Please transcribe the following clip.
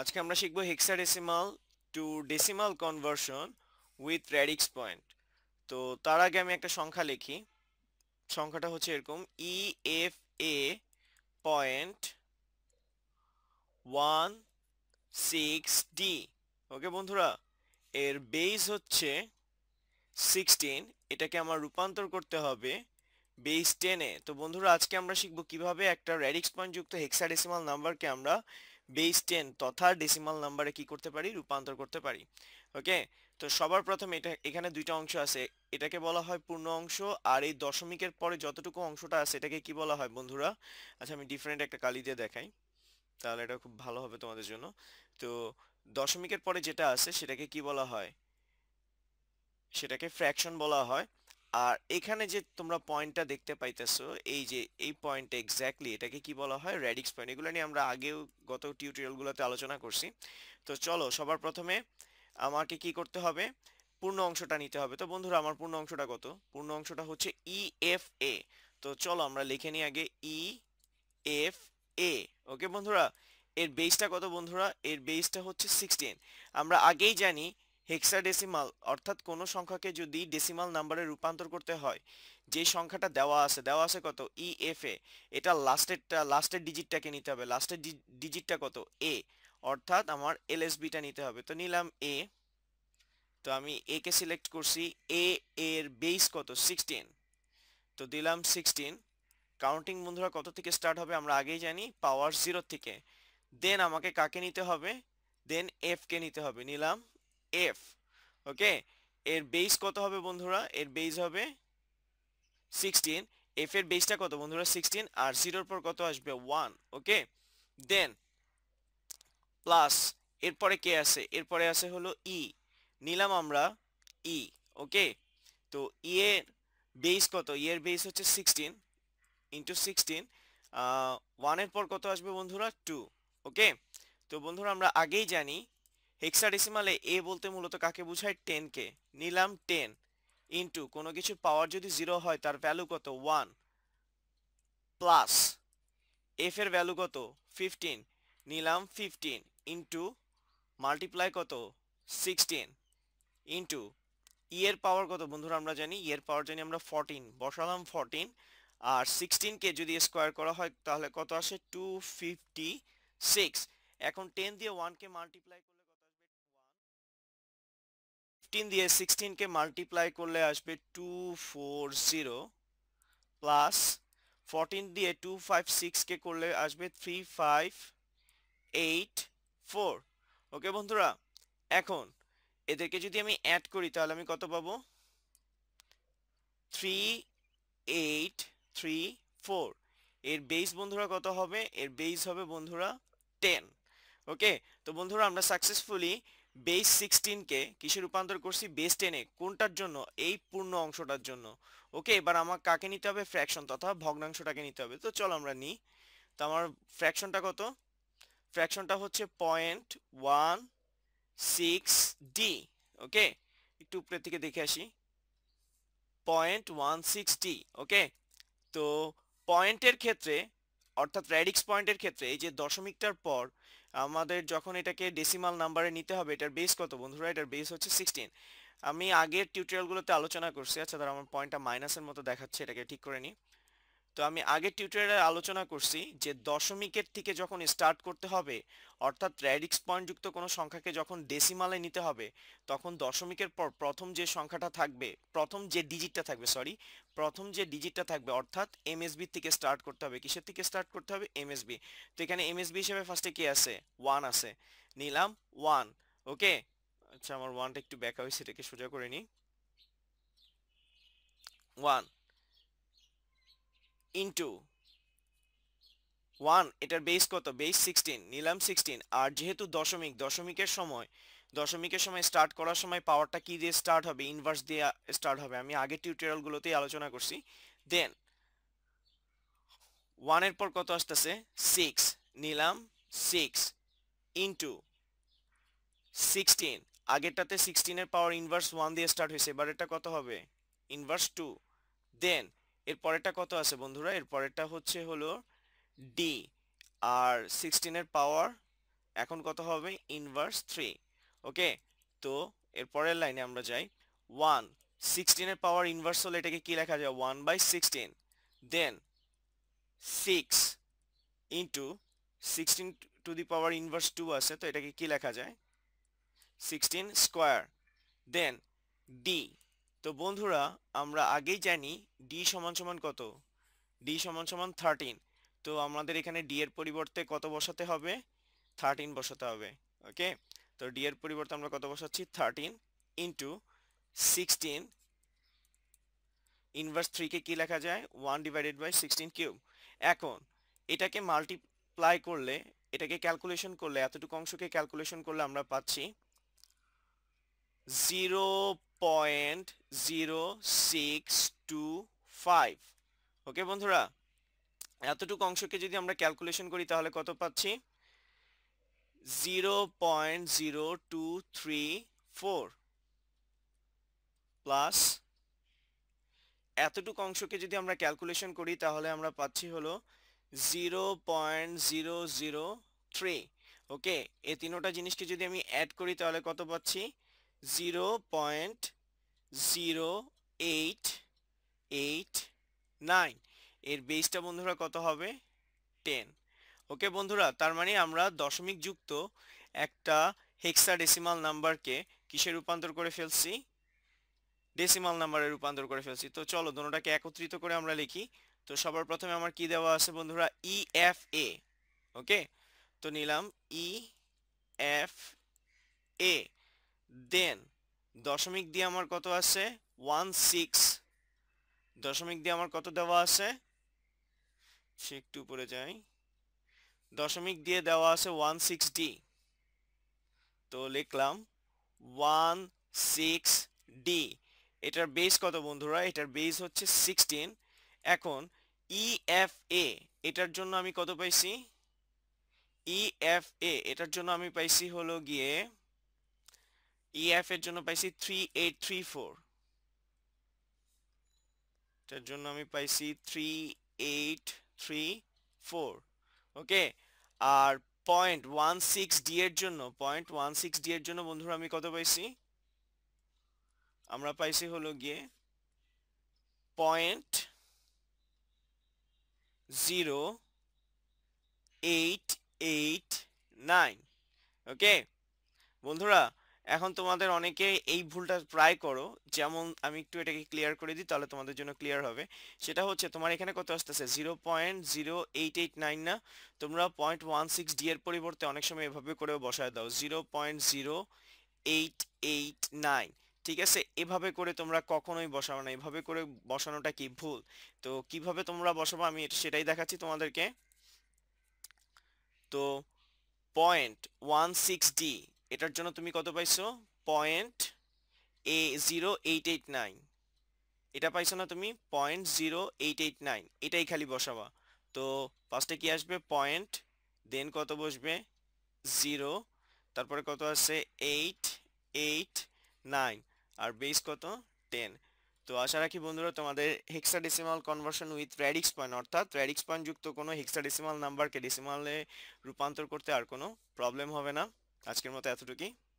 আজকে আমরা শিখব hexadecimal to decimal conversion with radix point তো তার আগে আমি একটা সংখ্যা লিখি সংখ্যাটা হচ্ছে এরকম E F A point one six D okay বন্ধুরা এর বেস হচ্ছে সিক্সটিন এটাকে আমার রূপান্তর করতে হবে বেস টেনে তো বন্ধুরা আজকে আমরা শিখব কিভাবে একটা র্যাডিক্স পয়েন্ট যুক্ত হেক্সাডেসিমাল নাম্বারকে আমরা বেস টেন তথা ডেসিমাল নাম্বারে কি করতে পারি রূপান্তর করতে পারি ওকে তো সবার প্রথমে এটা এখানে দুইটা অংশ আছে এটাকে বলা হয় পূর্ণ অংশ আর এই দশমিকের পরে যতটুকু অংশটা আছে এটাকে কি বলা হয় বন্ধুরা আচ্ছা আমি ডিফারেন্ট একটা কালি দিয়ে দেখাই তাহলে এটা খুব ভালো হবে তোমাদের জন্য তো দশমিকের পরে যেটা আছে সেটাকে কি বলা হয় সেটাকে ফ্র্যাকশন বলা হয় আর এখানে যে তোমরা পয়েন্টটা দেখতে পাইতেছো এই যে এই পয়েন্ট এক্স্যাক্টলি এটাকে কি বলা হয় রেডিক্স পয়েন্ট এগুলো নিয়ে আমরা আগেও গত টিউটোরিয়ালগুলোতে আলোচনা করছি তো চলো সবার প্রথমে আমাকে কি করতে হবে পূর্ণ অংশটা নিতে হবে তো বন্ধুরা আমার পূর্ণ অংশটা কত পূর্ণ অংশটা হচ্ছে ই এফ এ তো চলো আমরা লিখে নিই আগে ই এফ এ ওকে বন্ধুরা এর বেসটা কত বন্ধুরা এর বেসটা হচ্ছে সিক্সটিন আমরা আগেই জানি হেক্সাডেসিমাল অর্থাৎ কোনো সংখ্যাকে যদি ডেসিমাল নাম্বারে রূপান্তর করতে হয় যে সংখ্যাটা দেওয়া আছে দেওয়া আছে কত ই এফ এ এটা লাস্টেরটা লাস্টের ডিজিটটাকে নিতে হবে লাস্টের ডিজিটটা কত এ অর্থাৎ আমার এলএসবিটা নিতে হবে তো নিলাম এ তো আমি এ কে সিলেক্ট করছি এ এর বেস কত সিক্সটিন তো দিলাম সিক্সটিন কাউন্টিং বন্ধুরা কত থেকে স্টার্ট হবে আমরা আগেই জানি পাওয়ার জিরো থেকে দেন আমাকে কাকে নিতে হবে দেন এফকে নিতে হবে নিলাম এফ ওকে এর বেস কত হবে বন্ধুরা এর বেস হবে সিক্সটিন এফ এর বেসটা কত বন্ধুরা সিক্সটিন আর জিরোর পর কত আসবে ওয়ান ওকে দেন প্লাস এরপরে কে আছে এরপরে আছে হলো ই e। নিলাম আমরা ই e, ওকে তো ই e এর বেস কত ইয়ের এর বেস হচ্ছে সিক্সটিন ইন্টু সিক্সটিন ওয়ানের পর কত আসবে বন্ধুরা টু ওকে তো বন্ধুরা আমরা আগেই জানি হেক্সাডেসিমালে এ বলতে মূলত কাকে বোঝায় টেনকে নিলাম টেন ইন্টু কোনো কিছুর পাওয়ার যদি জিরো হয় তার ভ্যালু কত ওয়ান প্লাস এফ এর ভ্যালু কত ফিফটিন নিলাম ফিফটিন ইন্টু মাল্টিপ্লাই কত সিক্সটিন ইন্টু ই এর পাওয়ার কত বন্ধুরা আমরা জানি ই e এর পাওয়ার জানি আমরা ফোরটিন বসালাম ফোরটিন আর সিক্সটিনকে যদি স্কোয়ার করা হয় তাহলে কত আসে টু ফিফটি সিক্স এখন টেন দিয়ে ওয়ানকে মাল্টিপ্লাই করলে ফিফটিন দিয়ে সিক্সটিনকে মাল্টিপ্লাই করলে আসবে টু ফোর জিরো প্লাস 14 দিয়ে টু ফাইভ সিক্সকে করলে আসবে three five eight four okay বন্ধুরা এখন এদেরকে যদি আমি অ্যাড করি তাহলে আমি কত পাবো থ্রি এইট থ্রি ফোর এর বেস বন্ধুরা কত হবে এর বেস হবে বন্ধুরা টেন ওকে তো বন্ধুরা আমরা সাকসেসফুলি বেস সিক্সটিনকে কিসে রূপান্তর করছি বেস টেনে কোনটার জন্য এই পূর্ণ অংশটার জন্য ওকে এবার আমার কাকে নিতে হবে ফ্র্যাকশন তথা ভগ্নাংশটাকে নিতে হবে তো চলো আমরা নিই তো আমার ফ্র্যাকশনটা কত ফ্র্যাকশনটা হচ্ছে point one six D okay একটু উপরের থেকে দেখে আসি point one six D okay তো পয়েন্টের ক্ষেত্রে অর্থাৎ র্যাডিক্স পয়েন্টের ক্ষেত্রে এই যে দশমিকটার পর আমাদের যখন এটাকে ডেসিমাল নাম্বারে নিতে হবে এটার বেস কত বন্ধুরা এটার বেস হচ্ছে সিক্সটিন আমি আগের টিউটোরিয়ালগুলোতে আলোচনা করছি আচ্ছা তারা আমার পয়েন্টটা মাইনাসের মতো দেখাচ্ছে এটাকে ঠিক করে নিই তো আমি আগের টিউটোরিয়ালে আলোচনা করছি যে দশমিকের থেকে যখন স্টার্ট করতে হবে অর্থাৎ র্যাডিক্স পয়েন্টযুক্ত কোনো সংখ্যাকে যখন ডেসিমালে নিতে হবে তখন দশমিকের পর প্রথম যে সংখ্যাটা থাকবে প্রথম যে ডিজিটটা থাকবে সরি প্রথম যে ডিজিটটা থাকবে অর্থাৎ এমএসবি থেকে স্টার্ট করতে হবে কিসের থেকে স্টার্ট করতে হবে এমএসবি তো এখানে এমএসবি হিসেবে ফার্স্টে কি আছে ওয়ান আছে নিলাম ওয়ান ওকে আচ্ছা আমার ওয়ানটা একটু ব্যাক হয়েছে এটাকে সোজা করে নিই ওয়ান ইন্টু ওয়ান এটার বেস কত বেস সিক্সটিন নিলাম সিক্সটিন আর যেহেতু দশমিক দশমিকের সময় দশমিকের সময় স্টার্ট করার সময় পাওয়ারটা কি দিয়ে স্টার্ট হবে ইনভার্স দিয়ে স্টার্ট হবে আমি আগের টিউটোরিয়ালগুলোতেই আলোচনা করছি দেন ওয়ানের পর কত আসতেছে সিক্স নিলাম সিক্স ইন্টু সিক্সটিন আগেরটাতে সিক্সটিনের পাওয়ার ইনভার্স ওয়ান দিয়ে স্টার্ট হয়েছে এবার এটা কত হবে ইনভার্স টু দেন এর পরেরটা কত আছে বন্ধুরা এর পরেরটা হচ্ছে হলো ডি আর সিক্সটিনের পাওয়ার এখন কত হবে ইনভার্স থ্রি ওকে তো এর পরের লাইনে আমরা যাই ওয়ান সিক্সটিনের পাওয়ার ইনভার্স হলে এটাকে কি লেখা যায় one by sixteen then six into sixteen to the power inverse two আছে তো এটাকে কি লেখা যায় সিক্সটিন স্কোয়ার দেন ডি তো বন্ধুরা আমরা আগেই জানি ডি সমান সমান কত ডি সমান সমান থার্টিন তো আমাদের এখানে ডি এর পরিবর্তে কত বসাতে হবে থার্টিন বসাতে হবে ওকে তো ডি এর পরিবর্তে আমরা কত বসাচ্ছি থার্টিন ইন্টু সিক্সটিন ইনভার্স থ্রিকে কী লেখা যায় one divided by sixteen cube এখন এটাকে মাল্টিপ্লাই করলে এটাকে ক্যালকুলেশন করলে এতটুকু অংশকে ক্যালকুলেশন করলে আমরা পাচ্ছি zero point zero six two five okay বন্ধুরা এতটুকু অংশকে যদি আমরা ক্যালকুলেশন করি তাহলে কত পাচ্ছি zero point zero two three four plus এতটুকু অংশকে যদি আমরা ক্যালকুলেশন করি তাহলে আমরা পাচ্ছি হলো zero point zero zero three okay এই তিনোটা জিনিসকে যদি আমি অ্যাড করি তাহলে কত পাচ্ছি zero point zero eight eight nine এর বেসটা বন্ধুরা কত হবে টেন ওকে বন্ধুরা তার মানে আমরা দশমিক যুক্ত একটা হেক্সা ডেসিমাল নাম্বারকে কিসে রূপান্তর করে ফেলছি ডেসিমাল নাম্বারে রূপান্তর করে ফেলছি তো চলো দোনোটাকে একত্রিত করে আমরা লিখি তো সবার প্রথমে আমার কি দেওয়া আছে বন্ধুরা ই এফ এ ওকে তো নিলাম ই এফ এ দেন দশমিক দিয়ে আমার কত আছে ওয়ান সিক্স দশমিক দিয়ে আমার কত দেওয়া আছে সে একটু উপরে যাই দশমিক দিয়ে দেওয়া আছে ওয়ান সিক্স ডি তো লিখলাম ওয়ান সিক্স ডি এটার বেস কত বন্ধুরা এটার বেস হচ্ছে সিক্সটিন এখন ইএফএ e এটার জন্য আমি কত পাইছি ই এফ এ এটার জন্য আমি পাইছি হলো গিয়ে EF এর জন্য পাইছি থ্রি এইট থ্রি ফোর এটার জন্য আমি পাইছি three eight three four okay আর পয়েন্ট ওয়ান সিক্স এর জন্য পয়েন্ট ওয়ান সিক্স এর জন্য বন্ধুরা আমি কত পাইছি আমরা পাইছি হলো গিয়ে point zero eight eight nine okay বন্ধুরা এখন তোমাদের অনেকে এই ভুলটা প্রায় করো যেমন আমি একটু এটাকে ক্লিয়ার করে দিই তাহলে তোমাদের জন্য ক্লিয়ার হবে সেটা হচ্ছে তোমার এখানে কত আসতেছে zero point zero eight eight nine না তোমরা পয়েন্ট ওয়ান সিক্স ডি এর পরিবর্তে অনেক সময় এভাবে করেও বসায় দাও zero point zero eight eight nine ঠিক আছে এভাবে করে তোমরা কখনোই বসাবো না এভাবে করে বসানোটা কি ভুল তো কিভাবে তোমরা বসাবো আমি সেটাই দেখাচ্ছি তোমাদেরকে তো পয়েন্ট ওয়ান সিক্স ডি এটার জন্য তুমি কত পাইছো point A zero eight eight nine এটা পাইছো না তুমি point zero eight eight nine এটাই খালি বসাবা তো ফার্স্টে কি আসবে পয়েন্ট দেন কত বসবে জিরো তারপরে কত আছে এইট এইট নাইন আর বেস কত টেন তো আশা রাখি বন্ধুরা তোমাদের decimal conversion with radix point অর্থাৎ র্যাডিক্স পয়েন্ট যুক্ত কোনো ডেসিমাল নাম্বারকে ডেসিমালে রূপান্তর করতে আর কোনো প্রবলেম হবে না acho que não tem tudo aqui